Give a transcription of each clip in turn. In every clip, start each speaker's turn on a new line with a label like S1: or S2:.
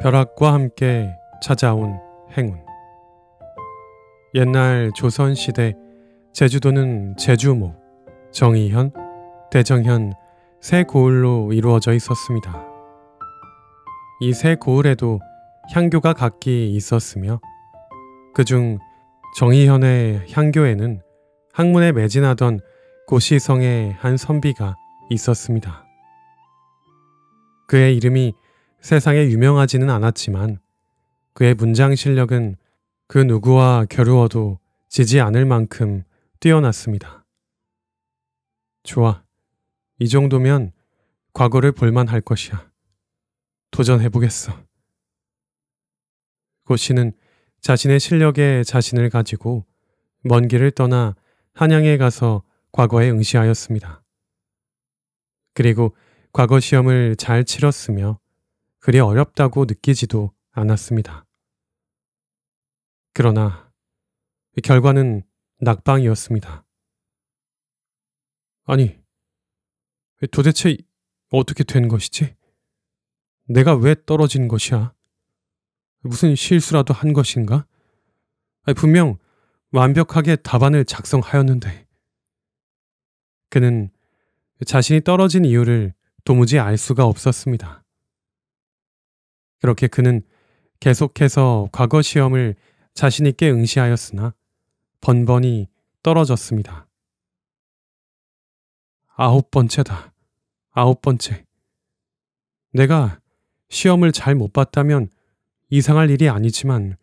S1: 벼락과 함께 찾아온 행운. 옛날 조선시대 제주도는 제주모, 정의현, 대정현 세 고을로 이루어져 있었습니다. 이 세 고을에도 향교가 각기 있었으며 그중 정의현의 향교에는 학문에 매진하던 고시성의 한 선비가 있었습니다. 그의 이름이 세상에 유명하지는 않았지만 그의 문장 실력은 그 누구와 겨루어도 지지 않을 만큼 뛰어났습니다. 좋아. 이 정도면 과거를 볼만할 것이야. 도전해보겠어. 고씨는 자신의 실력에 자신을 가지고 먼 길을 떠나 한양에 가서 과거에 응시하였습니다. 그리고 과거 시험을 잘 치렀으며 그리 어렵다고 느끼지도 않았습니다. 그러나 결과는 낙방이었습니다. 아니, 도대체 어떻게 된 것이지? 내가 왜 떨어진 것이야? 무슨 실수라도 한 것인가? 분명 완벽하게 답안을 작성하였는데. 그는 자신이 떨어진 이유를 도무지 알 수가 없었습니다. 그렇게 그는 계속해서 과거 시험을 자신있게 응시하였으나 번번이 떨어졌습니다. 아홉 번째다. 아홉 번째. 내가 시험을 잘 못 봤다면 이상할 일이 아니지만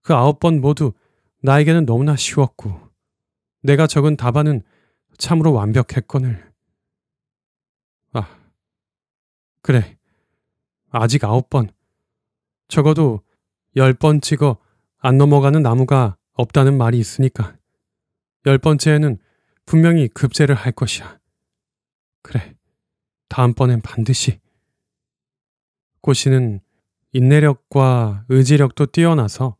S1: 그 아홉 번 모두 나에게는 너무나 쉬웠고 내가 적은 답안은 참으로 완벽했거늘. 아, 그래. 아직 아홉 번. 적어도 열번 찍어 안 넘어가는 나무가 없다는 말이 있으니까. 열 번째에는 분명히 급제를 할 것이야. 그래. 다음번엔 반드시. 고씨는 인내력과 의지력도 뛰어나서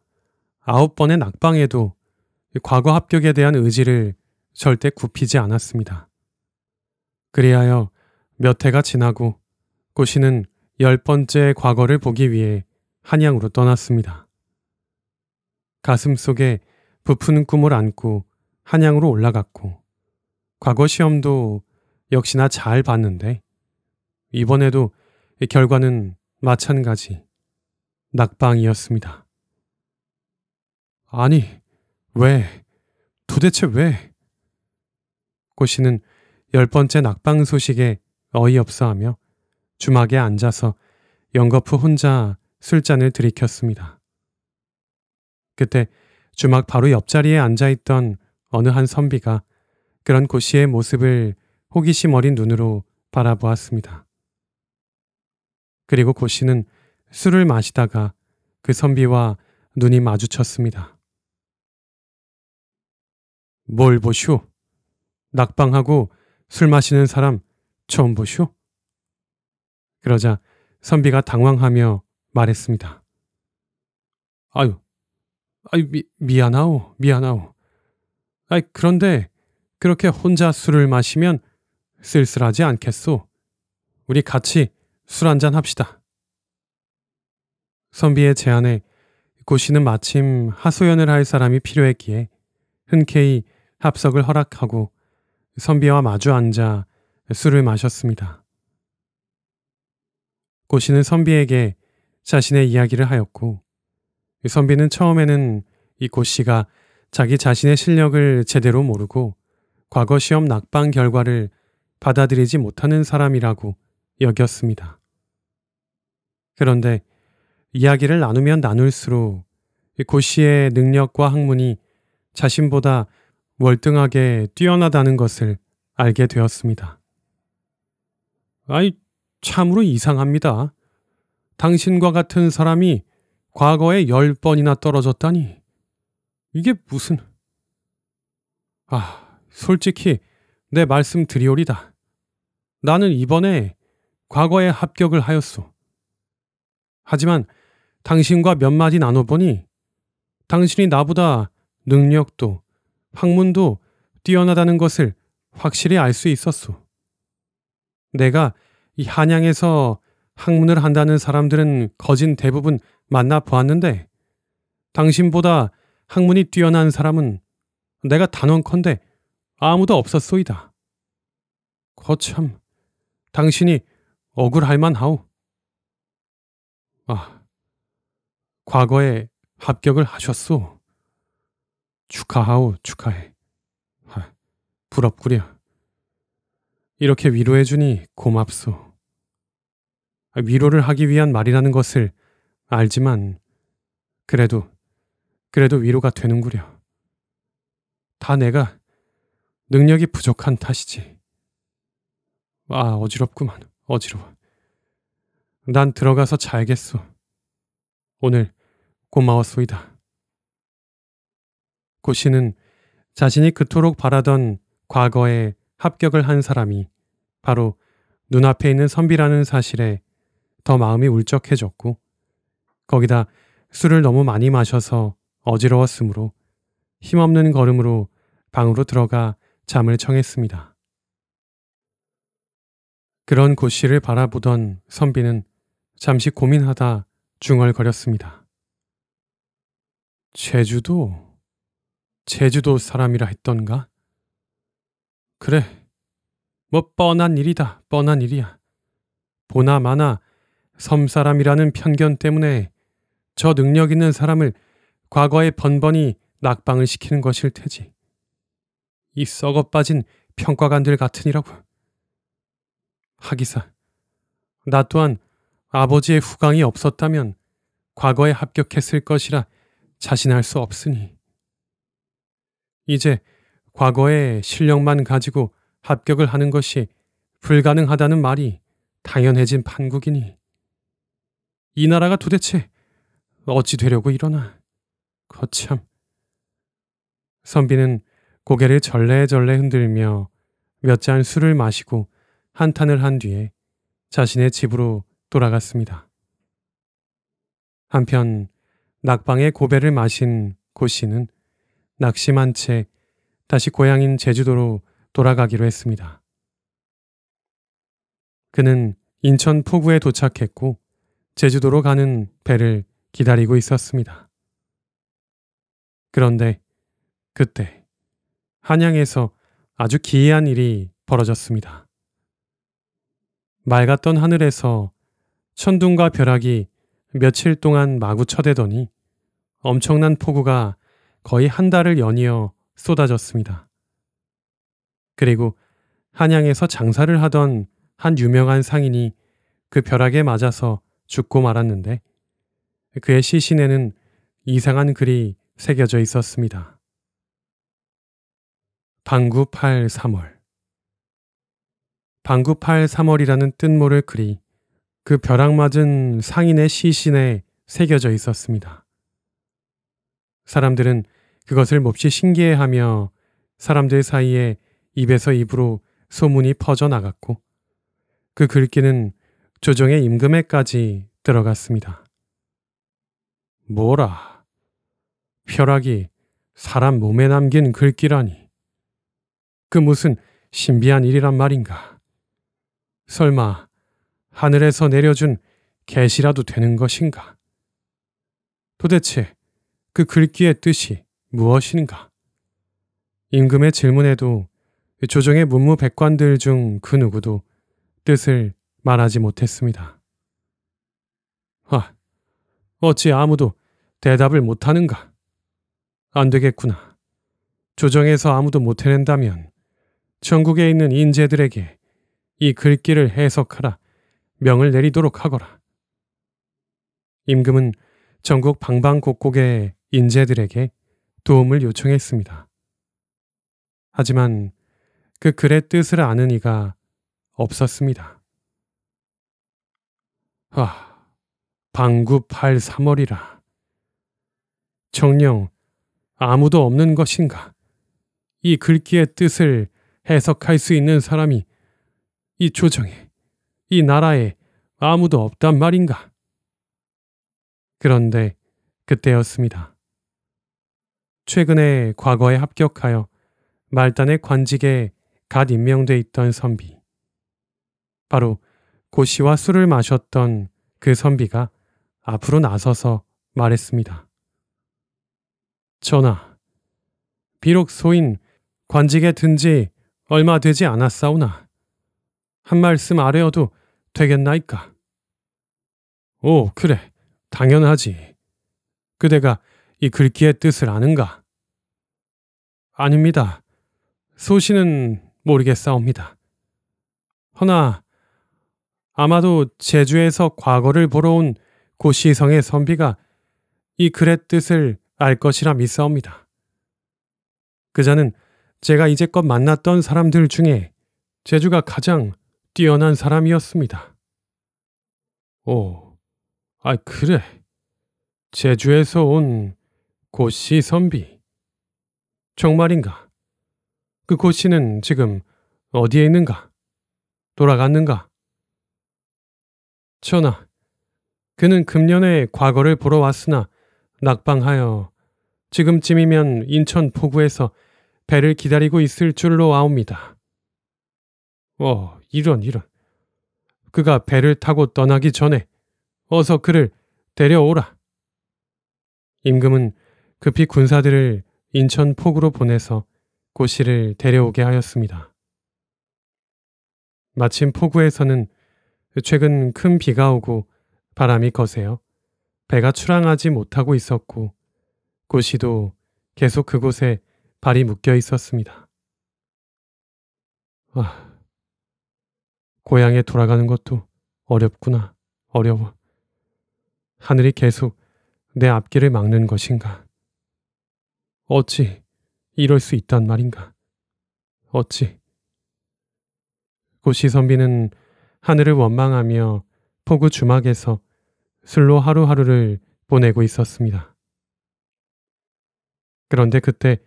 S1: 아홉 번의 낙방에도 과거 합격에 대한 의지를 절대 굽히지 않았습니다. 그리하여 몇 해가 지나고 고씨는 열 번째 과거를 보기 위해 한양으로 떠났습니다. 가슴 속에 부푼 꿈을 안고 한양으로 올라갔고 과거 시험도 역시나 잘 봤는데 이번에도 결과는 마찬가지 낙방이었습니다. 아니 왜 도대체 왜 꼬시는 열 번째 낙방 소식에 어이없어하며 주막에 앉아서 연거푸 혼자 술잔을 들이켰습니다. 그때 주막 바로 옆자리에 앉아있던 어느 한 선비가 그런 고씨의 모습을 호기심 어린 눈으로 바라보았습니다. 그리고 고씨는 술을 마시다가 그 선비와 눈이 마주쳤습니다. 뭘 보슈? 낙방하고 술 마시는 사람 처음 보슈? 그러자 선비가 당황하며 말했습니다. 아유, 아유 미, 미안하오, 미안하오. 아이 그런데 그렇게 혼자 술을 마시면 쓸쓸하지 않겠소. 우리 같이 술 한 잔 합시다. 선비의 제안에 고씨는 마침 하소연을 할 사람이 필요했기에 흔쾌히 합석을 허락하고 선비와 마주 앉아 술을 마셨습니다. 고씨는 선비에게 자신의 이야기를 하였고 선비는 처음에는 이고 씨가 자기 자신의 실력을 제대로 모르고 과거 시험 낙방 결과를 받아들이지 못하는 사람이라고 여겼습니다. 그런데 이야기를 나누면 나눌수록 고 씨의 능력과 학문이 자신보다 월등하게 뛰어나다는 것을 알게 되었습니다. 아이, 참으로 이상합니다. 당신과 같은 사람이 과거에 열 번이나 떨어졌다니. 이게 무슨... 아, 솔직히 내 말씀 드리오리다. 나는 이번에 과거에 합격을 하였소. 하지만 당신과 몇 마디 나눠보니 당신이 나보다 능력도 학문도 뛰어나다는 것을 확실히 알 수 있었소. 내가 이 한양에서 학문을 한다는 사람들은 거진 대부분 만나 보았는데 당신보다 학문이 뛰어난 사람은 내가 단언컨대 아무도 없었소이다. 거참, 당신이 억울할 만하오. 아, 과거에 합격을 하셨소. 축하하오, 축하해. 아, 부럽구려. 이렇게 위로해주니 고맙소. 위로를 하기 위한 말이라는 것을 알지만 그래도 그래도 위로가 되는구려. 다 내가 능력이 부족한 탓이지. 아, 어지럽구만. 어지러워. 난 들어가서 자야겠소. 오늘 고마웠소이다. 고씨는 자신이 그토록 바라던 과거에 합격을 한 사람이 바로 눈앞에 있는 선비라는 사실에 더 마음이 울적해졌고 거기다 술을 너무 많이 마셔서 어지러웠으므로 힘없는 걸음으로 방으로 들어가 잠을 청했습니다. 그런 고 씨를 바라보던 선비는 잠시 고민하다 중얼거렸습니다. 제주도? 제주도 사람이라 했던가? 그래. 뭐 뻔한 일이다. 뻔한 일이야. 보나 마나 섬사람이라는 편견 때문에 저 능력 있는 사람을 과거에 번번이 낙방을 시키는 것일 테지. 이 썩어 빠진 평가관들 같으니라고. 하기사, 나 또한 아버지의 후광이 없었다면 과거에 합격했을 것이라 자신할 수 없으니. 이제 과거의 실력만 가지고 합격을 하는 것이 불가능하다는 말이 당연해진 판국이니 이 나라가 도대체 어찌 되려고 이러나. 거참. 선비는 고개를 절레절레 흔들며 몇 잔 술을 마시고 한탄을 한 뒤에 자신의 집으로 돌아갔습니다. 한편 낙방의 고배를 마신 고 씨는 낙심한 채 다시 고향인 제주도로 돌아가기로 했습니다. 그는 인천 포구에 도착했고 제주도로 가는 배를 기다리고 있었습니다. 그런데 그때 한양에서 아주 기이한 일이 벌어졌습니다. 맑았던 하늘에서 천둥과 벼락이 며칠 동안 마구 쳐대더니 엄청난 폭우가 거의 한 달을 연이어 쏟아졌습니다. 그리고 한양에서 장사를 하던 한 유명한 상인이 그 벼락에 맞아서 죽고 말았는데 그의 시신에는 이상한 글이 새겨져 있었습니다. 방구 8 3월 방구 8 3월이라는 뜻모를 글이 그 벼락 맞은 상인의 시신에 새겨져 있었습니다. 사람들은 그것을 몹시 신기해하며 사람들 사이에 입에서 입으로 소문이 퍼져나갔고 그 글귀는 조정의 임금에까지 들어갔습니다. 뭐라. 벼락이 사람 몸에 남긴 글귀라니. 그 무슨 신비한 일이란 말인가. 설마 하늘에서 내려준 개시라도 되는 것인가? 도대체 그 글귀의 뜻이 무엇인가? 임금의 질문에도 조정의 문무백관들 중 그 누구도 뜻을 말하지 못했습니다. 아, 어찌 아무도 대답을 못하는가? 안 되겠구나. 조정에서 아무도 못 해낸다면 천국에 있는 인재들에게 이 글귀를 해석하라 명을 내리도록 하거라. 임금은 전국 방방곡곡의 인재들에게 도움을 요청했습니다. 하지만 그 글의 뜻을 아는 이가 없었습니다. 아, 방구팔 3월이라. 정령 아무도 없는 것인가? 이 글귀의 뜻을 해석할 수 있는 사람이 이 조정에, 이 나라에 아무도 없단 말인가? 그런데 그때였습니다. 최근에 과거에 합격하여 말단의 관직에 갓 임명돼 있던 선비. 바로 고씨와 술을 마셨던 그 선비가 앞으로 나서서 말했습니다. 전하, 비록 소인 관직에 든 지 얼마 되지 않았사오나 한 말씀 아뢰어도 되겠나이까? 오, 그래, 당연하지. 그대가 이 글귀의 뜻을 아는가? 아닙니다. 소신은 모르겠사옵니다. 허나 아마도 제주에서 과거를 보러 온 고시성의 선비가 이 글의 뜻을 알 것이라 믿사옵니다. 그자는 제가 이제껏 만났던 사람들 중에 제주가 가장 뛰어난 사람이었습니다. 오, 아, 그래. 제주에서 온 고시 선비. 정말인가? 그 고시는 지금 어디에 있는가? 돌아갔는가? 전하, 그는 금년에 과거를 보러 왔으나 낙방하여 지금쯤이면 인천 포구에서 배를 기다리고 있을 줄로 아옵니다. 어, 이런 이런. 그가 배를 타고 떠나기 전에 어서 그를 데려오라. 임금은 급히 군사들을 인천 폭구로 보내서 고씨를 데려오게 하였습니다. 마침 폭우에서는 최근 큰 비가 오고 바람이 거세요. 배가 출항하지 못하고 있었고 고시도 계속 그곳에 발이 묶여 있었습니다. 아, 고향에 돌아가는 것도 어렵구나, 어려워. 하늘이 계속 내 앞길을 막는 것인가? 어찌 이럴 수 있단 말인가? 어찌? 고시 선비는 하늘을 원망하며 폭우 주막에서 술로 하루하루를 보내고 있었습니다. 그런데 그때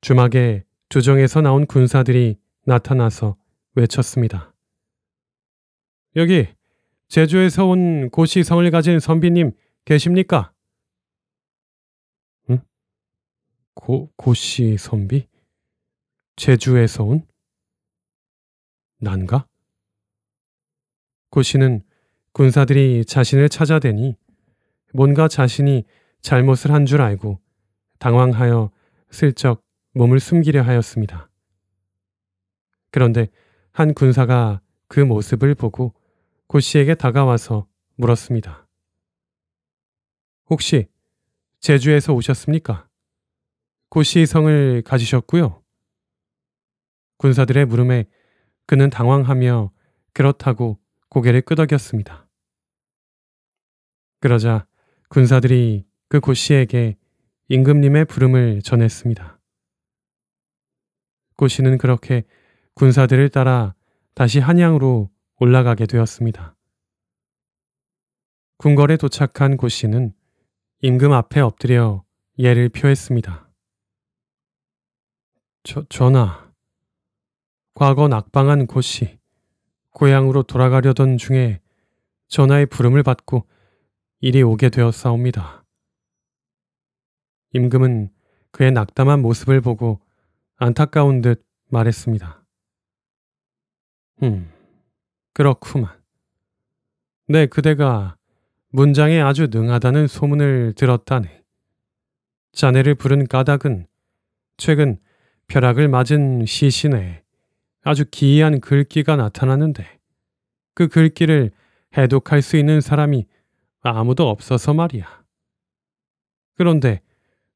S1: 주막에 조정에서 나온 군사들이 나타나서 외쳤습니다. 여기 제주에서 온 고시성을 가진 선비님 계십니까? 응? 고, 고시 선비? 제주에서 온? 난가? 고씨는 군사들이 자신을 찾아대니 뭔가 자신이 잘못을 한 줄 알고 당황하여 슬쩍 몸을 숨기려 하였습니다. 그런데 한 군사가 그 모습을 보고 고씨에게 다가와서 물었습니다. 혹시 제주에서 오셨습니까? 고씨 성을 가지셨고요. 군사들의 물음에 그는 당황하며 그렇다고 고개를 끄덕였습니다. 그러자 군사들이 그고 씨에게 임금님의 부름을 전했습니다. 고 씨는 그렇게 군사들을 따라 다시 한양으로 올라가게 되었습니다. 궁궐에 도착한 고 씨는 임금 앞에 엎드려 예를 표했습니다. 저, 전하, 과거 낙방한 고 씨, 고향으로 돌아가려던 중에 전하의 부름을 받고 이리 오게 되었사옵니다. 임금은 그의 낙담한 모습을 보고 안타까운 듯 말했습니다. 음, 그렇구만. 네, 그대가 문장에 아주 능하다는 소문을 들었다네. 자네를 부른 까닭은 최근 벼락을 맞은 시신에 아주 기이한 글귀가 나타나는데 그 글귀를 해독할 수 있는 사람이 아무도 없어서 말이야. 그런데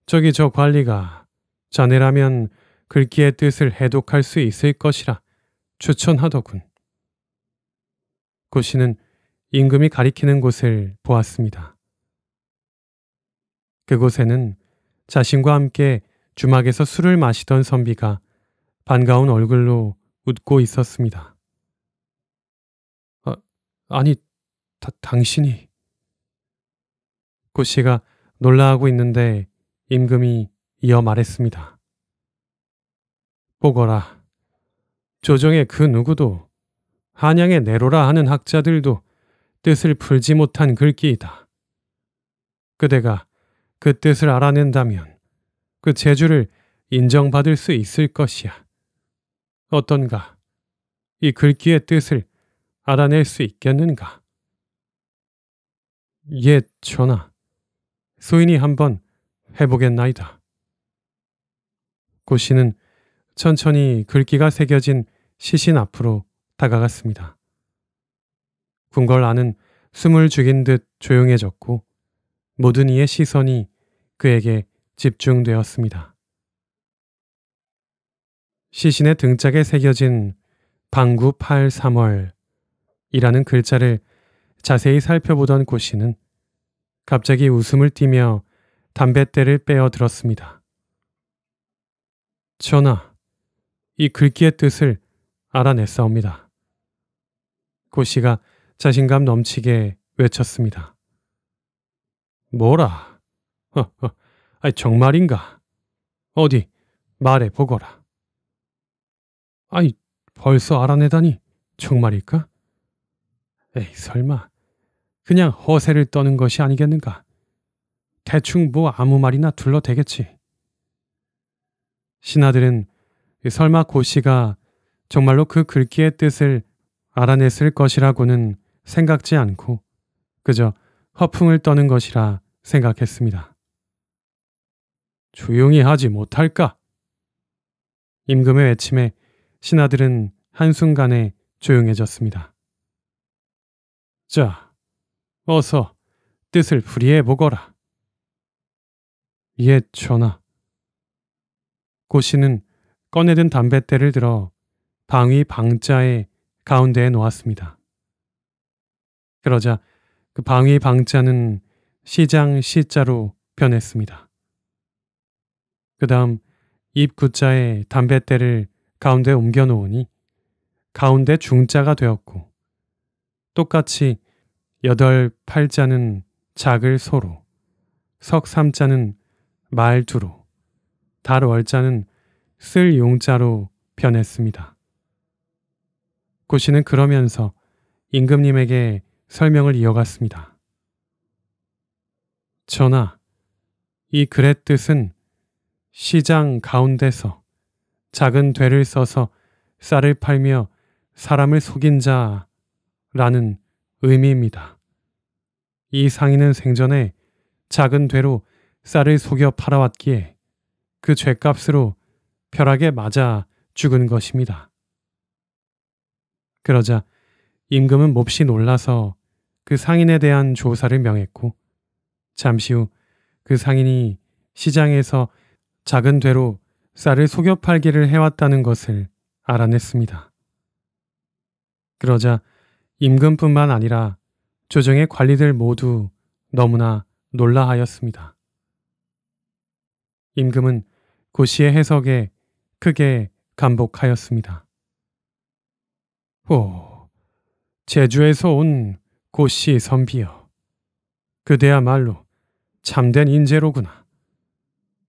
S1: 저기 저 관리가 자네라면 글귀의 뜻을 해독할 수 있을 것이라 추천하더군. 고씨는 임금이 가리키는 곳을 보았습니다. 그곳에는 자신과 함께 주막에서 술을 마시던 선비가 반가운 얼굴로 웃고 있었습니다. 아, 아니, 다, 당신이. 구씨가 놀라하고 있는데 임금이 이어 말했습니다. 보거라. 조정의 그 누구도 한양의 내로라 하는 학자들도 뜻을 풀지 못한 글귀이다. 그대가 그 뜻을 알아낸다면 그 재주를 인정받을 수 있을 것이야. 어떤가? 이 글귀의 뜻을 알아낼 수 있겠는가? 예, 전하. 소인이 한번 해보겠나이다. 고씨는 천천히 글귀가 새겨진 시신 앞으로 다가갔습니다. 궁궐 안은 숨을 죽인 듯 조용해졌고 모든 이의 시선이 그에게 집중되었습니다. 시신의 등짝에 새겨진 방구 8 3월이라는 글자를 자세히 살펴보던 고씨는 갑자기 웃음을 띠며 담뱃대를 빼어 들었습니다. 전하, 이 글귀의 뜻을 알아냈사옵니다. 고씨가 자신감 넘치게 외쳤습니다. 뭐라? 허허, 정말인가? 어디 말해 보거라. 아이, 벌써 알아내다니. 정말일까? 에이, 설마. 그냥 허세를 떠는 것이 아니겠는가? 대충 뭐 아무 말이나 둘러대겠지. 신하들은 설마 고 씨가 정말로 그 글귀의 뜻을 알아냈을 것이라고는 생각지 않고 그저 허풍을 떠는 것이라 생각했습니다. 조용히 하지 못할까? 임금의 외침에 신하들은 한순간에 조용해졌습니다. 자, 어서 뜻을 풀이해 보거라. 예, 전하. 고씨는 꺼내든 담뱃대를 들어 방위 방자의 가운데에 놓았습니다. 그러자 그 방위 방자는 시장 시자로 변했습니다. 그 다음 입구자에 담뱃대를 가운데 옮겨 놓으니 가운데 중자가 되었고 똑같이 여덟 팔자는 작을 소로 석 삼자는 말 두로 달 월자는 쓸 용자로 변했습니다. 고시는 그러면서 임금님에게 설명을 이어갔습니다. 전하, 이 글의 뜻은 시장 가운데서 작은 되를 써서 쌀을 팔며 사람을 속인 자라는 의미입니다. 이 상인은 생전에 작은 되로 쌀을 속여 팔아왔기에 그 죄값으로 벼락에 맞아 죽은 것입니다. 그러자 임금은 몹시 놀라서 그 상인에 대한 조사를 명했고 잠시 후 그 상인이 시장에서 작은 되로 쌀을 속여 팔기를 해왔다는 것을 알아냈습니다. 그러자 임금뿐만 아니라 조정의 관리들 모두 너무나 놀라하였습니다. 임금은 고시의 해석에 크게 감복하였습니다. 오, 제주에서 온 고시 선비여. 그대야말로 참된 인재로구나.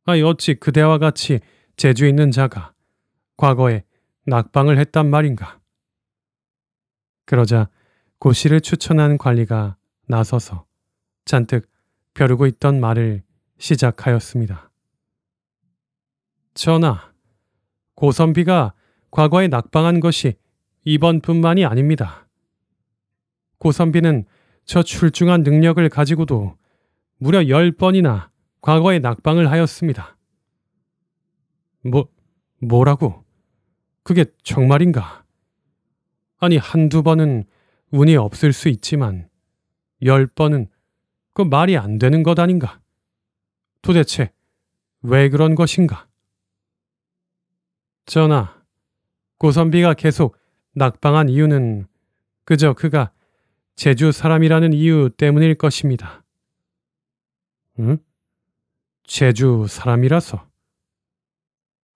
S1: 아, 어찌 그대와 같이 재주 있는 자가 과거에 낙방을 했단 말인가. 그러자 고씨를 추천한 관리가 나서서 잔뜩 벼르고 있던 말을 시작하였습니다. 전하, 고선비가 과거에 낙방한 것이 이번뿐만이 아닙니다. 고선비는 저 출중한 능력을 가지고도 무려 열 번이나 과거에 낙방을 하였습니다. 뭐, 뭐라고? 그게 정말인가? 아니, 한두 번은 운이 없을 수 있지만, 열 번은 그 말이 안 되는 것 아닌가? 도대체 왜 그런 것인가? 전하, 고선비가 계속 낙방한 이유는 그저 그가 제주 사람이라는 이유 때문일 것입니다. 응? 제주 사람이라서?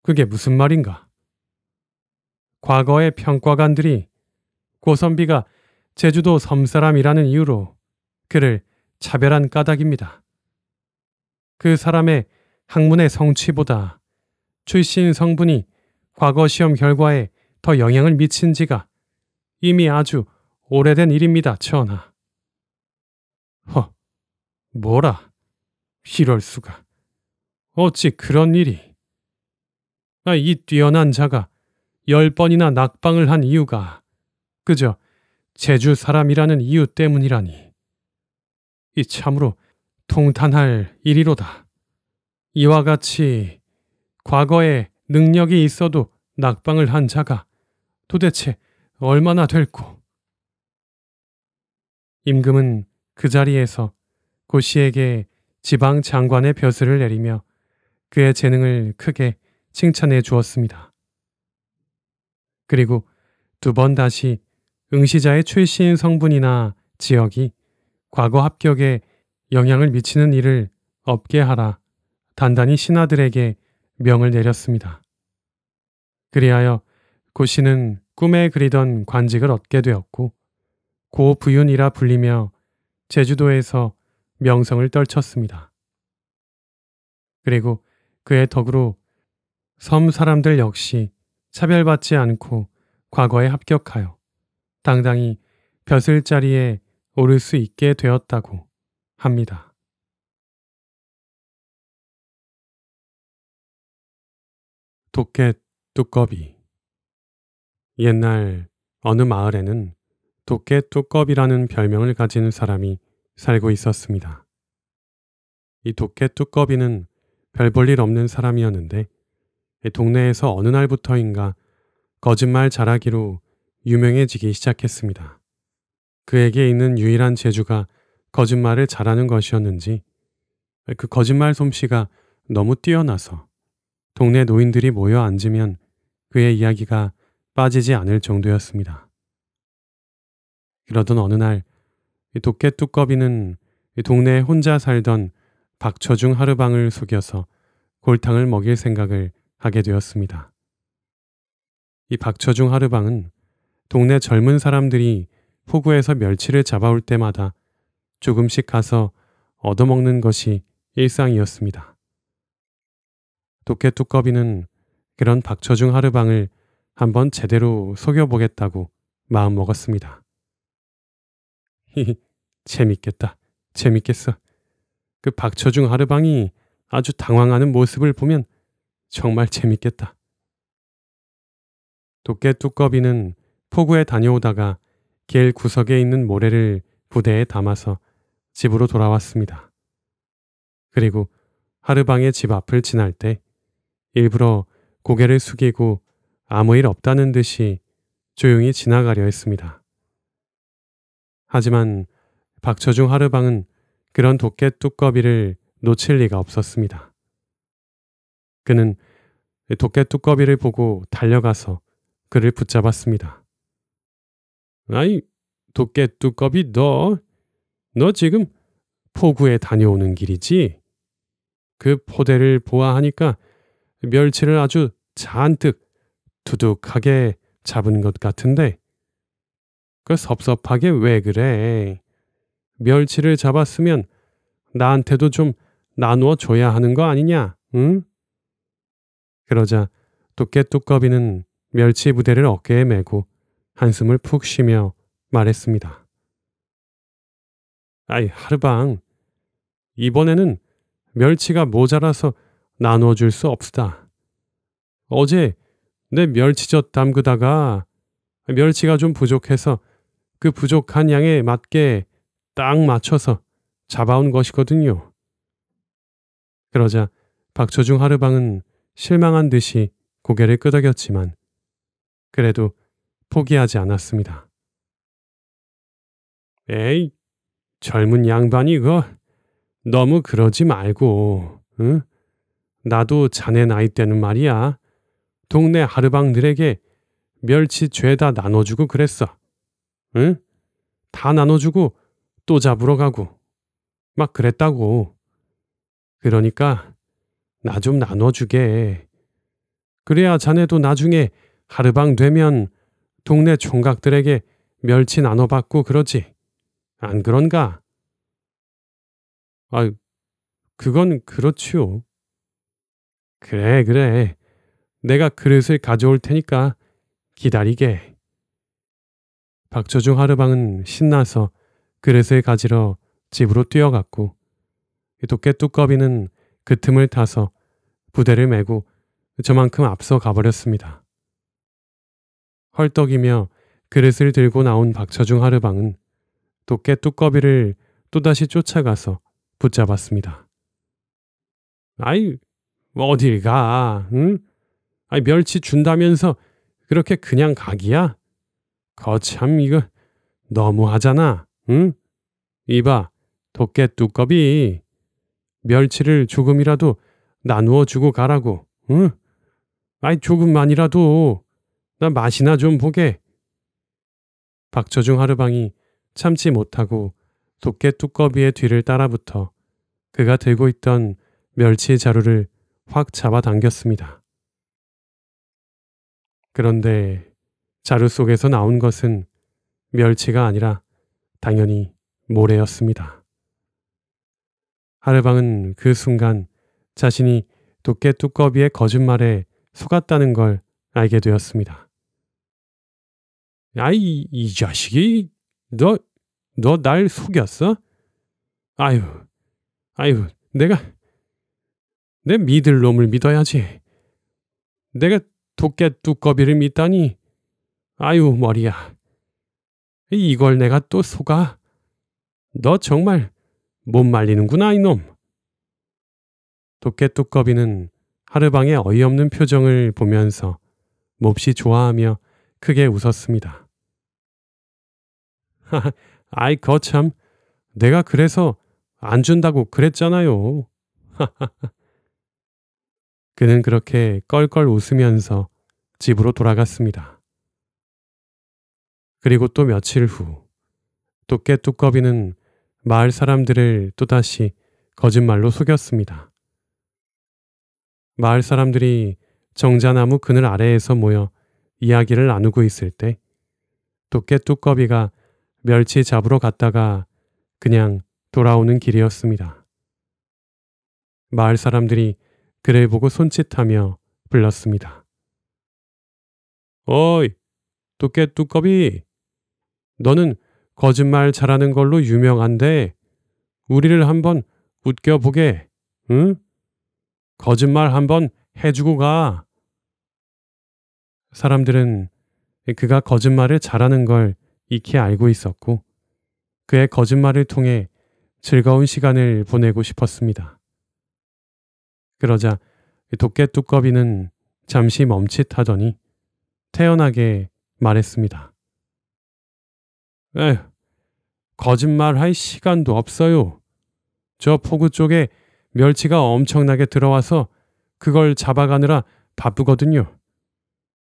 S1: 그게 무슨 말인가? 과거의 평가관들이 고선비가 제주도 섬사람이라는 이유로 그를 차별한 까닭입니다. 그 사람의 학문의 성취보다 출신 성분이 과거 시험 결과에 더 영향을 미친 지가 이미 아주 오래된 일입니다, 천하. 허, 뭐라? 이럴 수가. 어찌 그런 일이. 아, 이 뛰어난 자가 열 번이나 낙방을 한 이유가 그저 제주 사람이라는 이유 때문이라니. 이 참으로 통탄할 일이로다. 이와 같이 과거에 능력이 있어도 낙방을 한 자가 도대체 얼마나 될꼬? 임금은 그 자리에서 고씨에게 지방 장관의 벼슬을 내리며 그의 재능을 크게 칭찬해 주었습니다. 그리고 두 번 다시 응시자의 출신 성분이나 지역이 과거 합격에 영향을 미치는 일을 없게 하라 단단히 신하들에게 명을 내렸습니다. 그리하여 고 씨는 꿈에 그리던 관직을 얻게 되었고 고부윤이라 불리며 제주도에서 명성을 떨쳤습니다. 그리고 그의 덕으로 섬 사람들 역시 차별받지 않고 과거에 합격하여 당당히 벼슬 자리에 오를 수 있게 되었다고 합니다. 도켓 뚜꺼비 옛날 어느 마을에는 도깨 뚜꺼비라는 별명을 가진 사람이 살고 있었습니다. 이 도깨 뚜꺼비는 별 볼 일 없는 사람이었는데 동네에서 어느 날부터인가 거짓말 잘하기로 유명해지기 시작했습니다. 그에게 있는 유일한 재주가 거짓말을 잘하는 것이었는지 그 거짓말 솜씨가 너무 뛰어나서 동네 노인들이 모여 앉으면 그의 이야기가 빠지지 않을 정도였습니다. 그러던 어느 날 도깨 뚜꺼비는 동네에 혼자 살던 박처중 하르방을 속여서 골탕을 먹일 생각을 하게 되었습니다. 이 박처중 하르방은 동네 젊은 사람들이 포구에서 멸치를 잡아올 때마다 조금씩 가서 얻어먹는 것이 일상이었습니다. 도깨 뚜꺼비는 그런 박처중 하르방을 한번 제대로 속여보겠다고 마음먹었습니다. 히히, 재밌겠다. 재밌겠어. 그 박처중 하르방이 아주 당황하는 모습을 보면 정말 재밌겠다. 도깨 뚜꺼비는 폭우에 다녀오다가 길 구석에 있는 모래를 부대에 담아서 집으로 돌아왔습니다. 그리고 하르방의 집 앞을 지날 때 일부러 고개를 숙이고 아무 일 없다는 듯이 조용히 지나가려 했습니다. 하지만 박처중 하르방은 그런 도깨 뚜꺼비를 놓칠 리가 없었습니다. 그는 도깨 뚜꺼비를 보고 달려가서 그를 붙잡았습니다. 아이, 도깨 뚜꺼비 너, 너 지금 포구에 다녀오는 길이지? 그 포대를 보아하니까 멸치를 아주 잔뜩 두둑하게 잡은 것 같은데 그 섭섭하게 왜 그래? 멸치를 잡았으면 나한테도 좀 나누어 줘야 하는 거 아니냐? 응? 그러자 도깨뚜꺼비는 멸치 부대를 어깨에 메고 한숨을 푹 쉬며 말했습니다. 아이, 하르방. 이번에는 멸치가 모자라서 나눠줄수 없다. 어제 내 멸치젓 담그다가 멸치가 좀 부족해서 그 부족한 양에 맞게 딱 맞춰서 잡아온 것이거든요. 그러자 박초중 하르방은 실망한 듯이 고개를 끄덕였지만 그래도 포기하지 않았습니다. 에이, 젊은 양반이 그 너무 그러지 말고, 응? 나도 자네 나이 때는 말이야. 동네 하르방들에게 멸치 죄다 나눠주고 그랬어. 응? 다 나눠주고 또 잡으러 가고. 막 그랬다고. 그러니까 나좀 나눠주게. 그래야 자네도 나중에 하르방 되면 동네 총각들에게 멸치 나눠받고 그러지. 안 그런가? 아, 그건 그렇지요. 그래, 그래. 내가 그릇을 가져올 테니까 기다리게. 박초중 하르방은 신나서 그릇을 가지러 집으로 뛰어갔고 도깨 뚜꺼비는 그 틈을 타서 부대를 메고 저만큼 앞서 가버렸습니다. 헐떡이며 그릇을 들고 나온 박처중 하르방은 도깨 뚜꺼비를 또다시 쫓아가서 붙잡았습니다. 아이, 어딜 가, 응? 아이, 멸치 준다면서 그렇게 그냥 가기야? 거참, 이거 너무하잖아, 응? 이봐, 도깨 뚜꺼비. 멸치를 조금이라도 나누어 주고 가라고. 응? 아이 조금만이라도 나 맛이나 좀 보게. 박처중 하르방이 참지 못하고 도깨 뚜꺼비의 뒤를 따라붙어 그가 들고 있던 멸치 자루를 확 잡아당겼습니다. 그런데 자루 속에서 나온 것은 멸치가 아니라 당연히 모래였습니다. 하르방은 그 순간 자신이 도깨 뚜꺼비의 거짓말에 속았다는 걸 알게 되었습니다. 아이, 이 자식이, 너, 너 날 속였어? 아유, 아유, 내가, 내 믿을 놈을 믿어야지. 내가 도깨 뚜꺼비를 믿다니. 아유, 머리야. 이걸 내가 또 속아. 너 정말 못 말리는구나, 이놈. 도깨뚜꺼비는 하르방의 어이없는 표정을 보면서 몹시 좋아하며 크게 웃었습니다. 아이 거참 내가 그래서 안 준다고 그랬잖아요. 그는 그렇게 껄껄 웃으면서 집으로 돌아갔습니다. 그리고 또 며칠 후 도깨 뚜꺼비는 마을 사람들을 또다시 거짓말로 속였습니다. 마을 사람들이 정자나무 그늘 아래에서 모여 이야기를 나누고 있을 때 도깨 뚜꺼비가 멸치 잡으러 갔다가 그냥 돌아오는 길이었습니다. 마을 사람들이 그를 보고 손짓하며 불렀습니다. 어이, 도깨 뚜꺼비! 너는 거짓말 잘하는 걸로 유명한데 우리를 한번 웃겨보게, 응? 거짓말 한번 해주고 가. 사람들은 그가 거짓말을 잘하는 걸 익히 알고 있었고 그의 거짓말을 통해 즐거운 시간을 보내고 싶었습니다. 그러자 도깨 뚜꺼비는 잠시 멈칫하더니 태연하게 말했습니다. 에휴, 거짓말 할 시간도 없어요. 저 포구 쪽에 멸치가 엄청나게 들어와서 그걸 잡아가느라 바쁘거든요.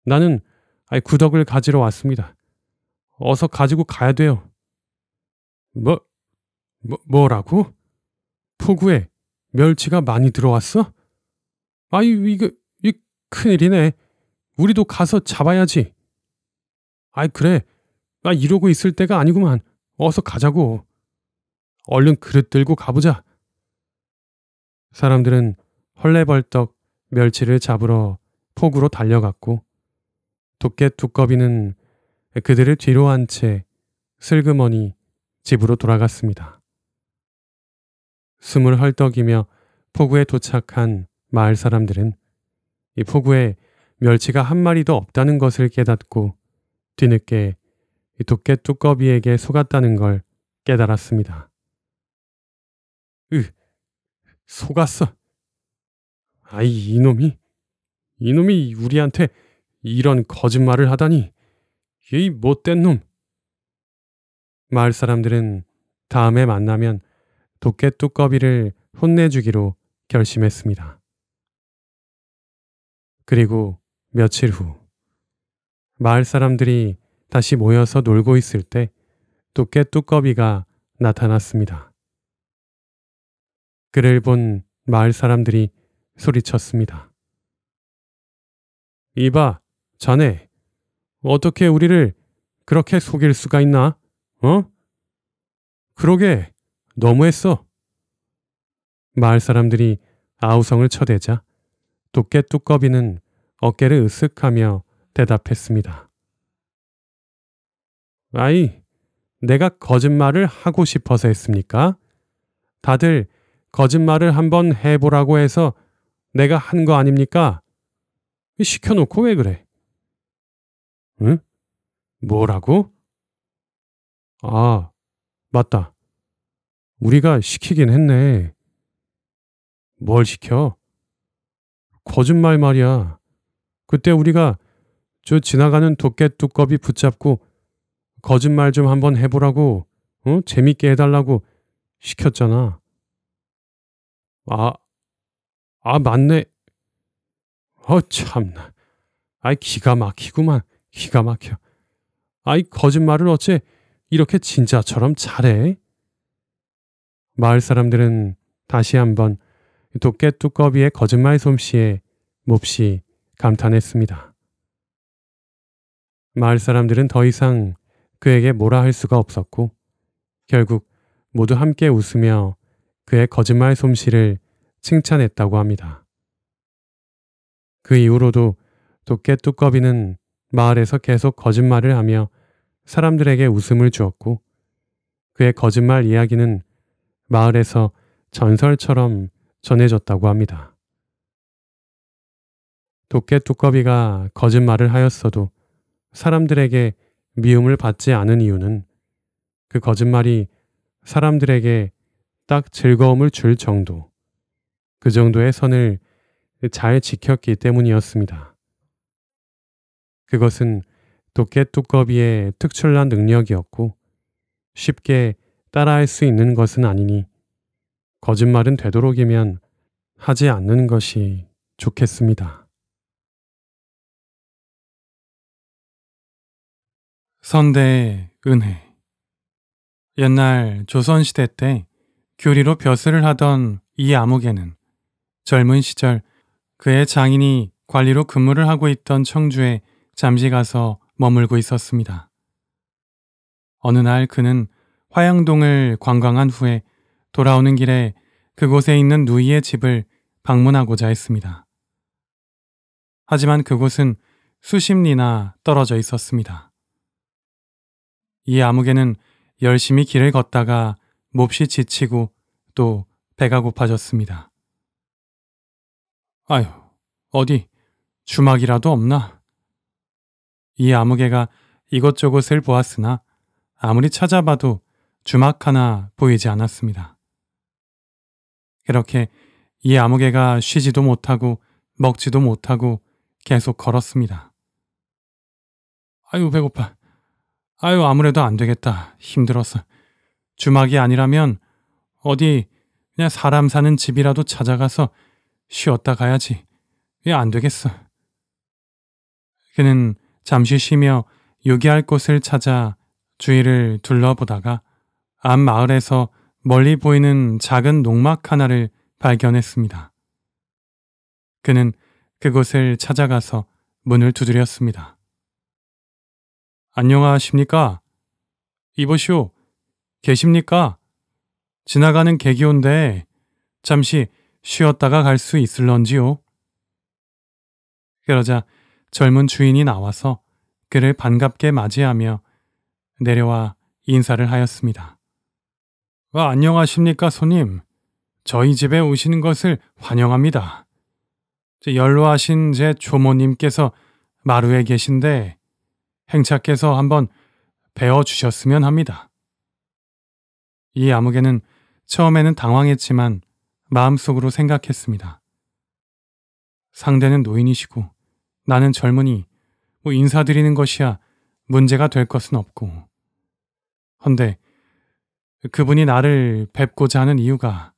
S1: 나는 아이 구덕을 가지러 왔습니다. 어서 가지고 가야 돼요. 뭐, 뭐 뭐라고? 포구에 멸치가 많이 들어왔어? 아이 이거 이 큰일이네. 우리도 가서 잡아야지. 아이 그래. 나 이러고 있을 때가 아니구만. 어서 가자고. 얼른 그릇 들고 가보자. 사람들은 헐레벌떡 멸치를 잡으러 폭으로 달려갔고 도깨 두꺼비는 그들을 뒤로 한 채 슬그머니 집으로 돌아갔습니다. 숨을 헐떡이며 폭우에 도착한 마을 사람들은 이폭우에 멸치가 한 마리도 없다는 것을 깨닫고 뒤늦게 도깨 두꺼비에게 속았다는 걸 깨달았습니다. 속았어. 아이, 이놈이. 이놈이 우리한테 이런 거짓말을 하다니. 이 못된 놈. 마을 사람들은 다음에 만나면 도깨 뚜꺼비를 혼내주기로 결심했습니다. 그리고 며칠 후 마을 사람들이 다시 모여서 놀고 있을 때 도깨 뚜꺼비가 나타났습니다. 그를 본 마을 사람들이 소리쳤습니다. 이봐, 자네. 어떻게 우리를 그렇게 속일 수가 있나? 어? 그러게, 너무했어. 마을 사람들이 아우성을 쳐대자 도깨 뚜꺼비는 어깨를 으쓱하며 대답했습니다. 아이, 내가 거짓말을 하고 싶어서 했습니까? 다들 거짓말을 한번 해보라고 해서 내가 한 거 아닙니까? 시켜놓고 왜 그래? 응? 뭐라고? 아, 맞다. 우리가 시키긴 했네. 뭘 시켜? 거짓말 말이야. 그때 우리가 저 지나가는 도깨 뚜껑이 붙잡고 거짓말 좀 한번 해보라고, 어? 재밌게 해달라고 시켰잖아. 아, 아, 맞네. 어, 참나. 아이, 기가 막히구만. 기가 막혀. 아이, 거짓말을 어째 이렇게 진짜처럼 잘해? 마을 사람들은 다시 한번 도깨 뚜꺼비의 거짓말 솜씨에 몹시 감탄했습니다. 마을 사람들은 더 이상 그에게 뭐라 할 수가 없었고 결국 모두 함께 웃으며 그의 거짓말 솜씨를 칭찬했다고 합니다. 그 이후로도 도깨 뚜꺼비는 마을에서 계속 거짓말을 하며 사람들에게 웃음을 주었고 그의 거짓말 이야기는 마을에서 전설처럼 전해졌다고 합니다. 도깨 뚜꺼비가 거짓말을 하였어도 사람들에게 미움을 받지 않은 이유는 그 거짓말이 사람들에게 딱 즐거움을 줄 정도, 그 정도의 선을 잘 지켰기 때문이었습니다. 그것은 도깨 뚜꺼비의 특출난 능력이었고 쉽게 따라할 수 있는 것은 아니니 거짓말은 되도록이면 하지 않는 것이 좋겠습니다. 선대의 은혜 옛날 조선시대 때 교리로 벼슬을 하던 이 암흑에는 젊은 시절 그의 장인이 관리로 근무를 하고 있던 청주에 잠시 가서 머물고 있었습니다. 어느 날 그는 화양동을 관광한 후에 돌아오는 길에 그곳에 있는 누이의 집을 방문하고자 했습니다. 하지만 그곳은 수십 리나 떨어져 있었습니다. 이 암흑에는 열심히 길을 걷다가 몹시 지치고 또 배가 고파졌습니다. 아휴, 어디 주막이라도 없나? 이 아무개가 이것저것을 보았으나 아무리 찾아봐도 주막 하나 보이지 않았습니다. 그렇게 이 아무개가 쉬지도 못하고 먹지도 못하고 계속 걸었습니다. 아유 배고파. 아유 아무래도 안 되겠다. 힘들었어. 주막이 아니라면 어디 그냥 사람 사는 집이라도 찾아가서 쉬었다 가야지. 왜안 예, 되겠어. 그는 잠시 쉬며 요기할 곳을 찾아 주위를 둘러보다가 앞 마을에서 멀리 보이는 작은 농막 하나를 발견했습니다. 그는 그곳을 찾아가서 문을 두드렸습니다. 안녕하십니까? 이보시오. 계십니까? 지나가는 개기온데 잠시 쉬었다가 갈 수 있을런지요? 그러자 젊은 주인이 나와서 그를 반갑게 맞이하며 내려와 인사를 하였습니다. 아, 안녕하십니까, 손님. 저희 집에 오시는 것을 환영합니다. 연로하신 제 조모님께서 마루에 계신데 행차께서 한번 배워 주셨으면 합니다. 이 암흑에는 처음에는 당황했지만 마음속으로 생각했습니다. 상대는 노인이시고 나는 젊으니 뭐 인사드리는 것이야 문제가 될 것은 없고. 헌데 그분이 나를 뵙고자 하는 이유가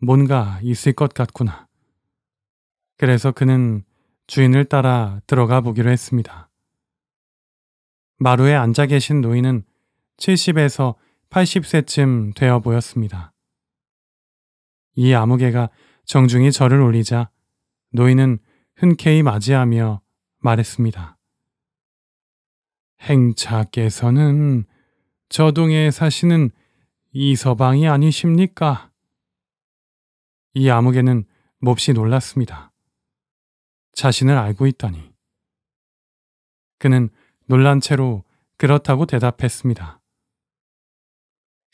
S1: 뭔가 있을 것 같구나. 그래서 그는 주인을 따라 들어가 보기로 했습니다. 마루에 앉아 계신 노인은 70에서 80세쯤 되어 보였습니다. 이 아무개가 정중히 절을 올리자 노인은 흔쾌히 맞이하며 말했습니다. 행차께서는 저동에 사시는 이서방이 아니십니까? 이 아무개는 몹시 놀랐습니다. 자신을 알고 있다니. 그는 놀란 채로 그렇다고 대답했습니다.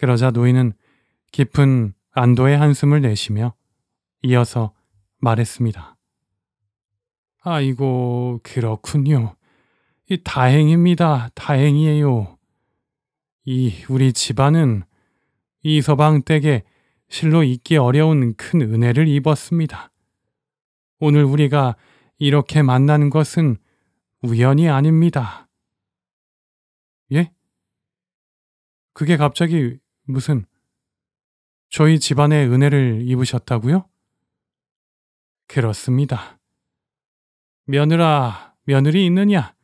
S1: 그러자 노인은 깊은 안도의 한숨을 내쉬며 이어서 말했습니다. 아이고, 그렇군요. 이 다행입니다. 다행이에요. 이 우리 집안은 이 서방 댁에 실로 잊기 어려운 큰 은혜를 입었습니다. 오늘 우리가 이렇게 만난 것은 우연이 아닙니다. 예? 그게 갑자기 무슨 저희 집안의 은혜를 입으셨다고요? 그렇습니다. 며느라, 며느리 있느냐?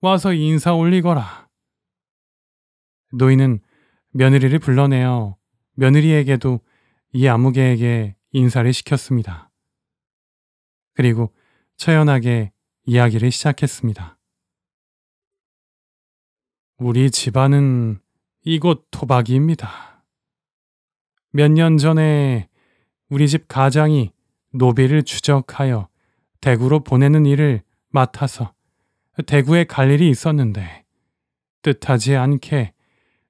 S1: 와서 인사 올리거라. 노인은 며느리를 불러내어 며느리에게도 이 아무개에게 인사를 시켰습니다. 그리고 처연하게 이야기를 시작했습니다. 우리 집안은 이곳 토박이입니다. 몇 년 전에 우리 집 가장이 노비를 추적하여 대구로 보내는 일을 맡아서 대구에 갈 일이 있었는데 뜻하지 않게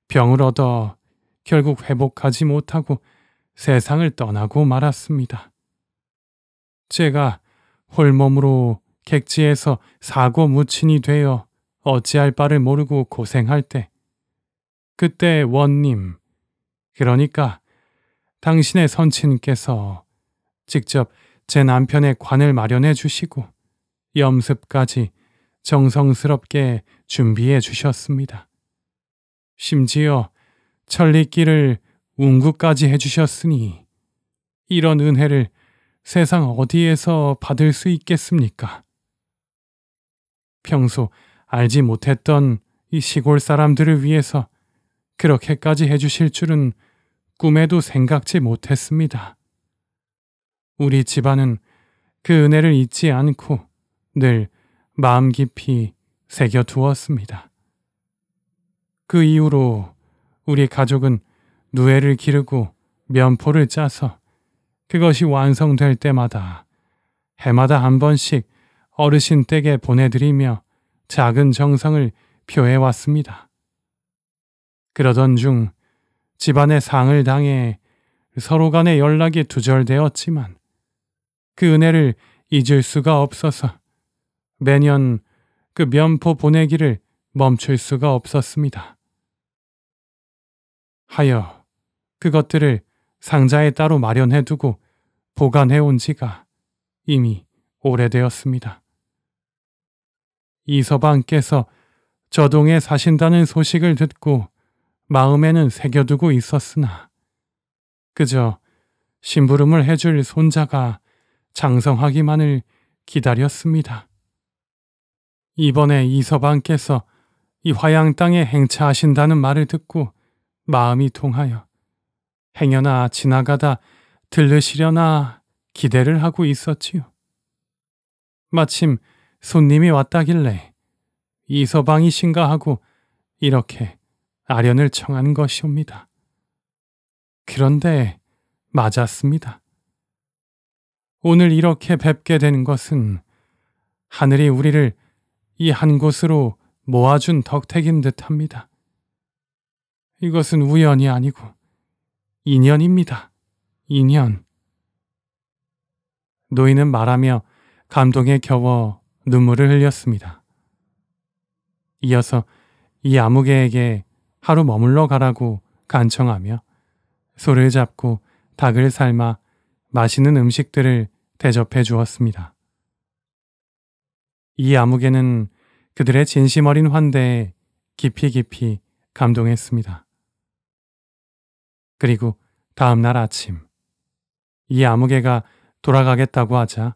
S1: 병을 얻어 결국 회복하지 못하고 세상을 떠나고 말았습니다. 제가 홀몸으로 객지에서 사고 무친이 되어 어찌할 바를 모르고 고생할 때 그때 원님, 그러니까 당신의 선친께서 직접 제 남편의 관을 마련해 주시고 염습까지 정성스럽게 준비해 주셨습니다. 심지어 천리길을 운구까지 해주셨으니 이런 은혜를 세상 어디에서 받을 수 있겠습니까? 평소 알지 못했던 이 시골 사람들을 위해서 그렇게까지 해주실 줄은 꿈에도 생각지 못했습니다. 우리 집안은 그 은혜를 잊지 않고 늘 마음 깊이 새겨두었습니다. 그 이후로 우리 가족은 누에를 기르고 면포를 짜서 그것이 완성될 때마다 해마다 한 번씩 어르신 댁에 보내드리며 작은 정성을 표해왔습니다. 그러던 중집안의 상을 당해 서로 간의 연락이 두절되었지만 그 은혜를 잊을 수가 없어서 매년 그 면포 보내기를 멈출 수가 없었습니다. 하여 그것들을 상자에 따로 마련해 두고 보관해 온 지가 이미 오래되었습니다. 이서방께서 저동에 사신다는 소식을 듣고 마음에는 새겨두고 있었으나 그저 심부름을 해줄 손자가 장성하기만을 기다렸습니다. 이번에 이서방께서 이 화양 땅에 행차하신다는 말을 듣고 마음이 통하여 행여나 지나가다 들르시려나 기대를 하고 있었지요. 마침 손님이 왔다길래 이서방이신가 하고 이렇게 아련을 청한 것이옵니다. 그런데 맞았습니다. 오늘 이렇게 뵙게 된 것은 하늘이 우리를 이 한 곳으로 모아준 덕택인 듯 합니다. 이것은 우연이 아니고 인연입니다. 인연. 노인은 말하며 감동에 겨워 눈물을 흘렸습니다. 이어서 이암흑개에게 하루 머물러 가라고 간청하며 소를 잡고 닭을 삶아 맛있는 음식들을 대접해 주었습니다. 이 암흑에는 그들의 진심 어린 환대에 깊이 깊이 감동했습니다. 그리고 다음 날 아침, 이 아무개가 돌아가겠다고 하자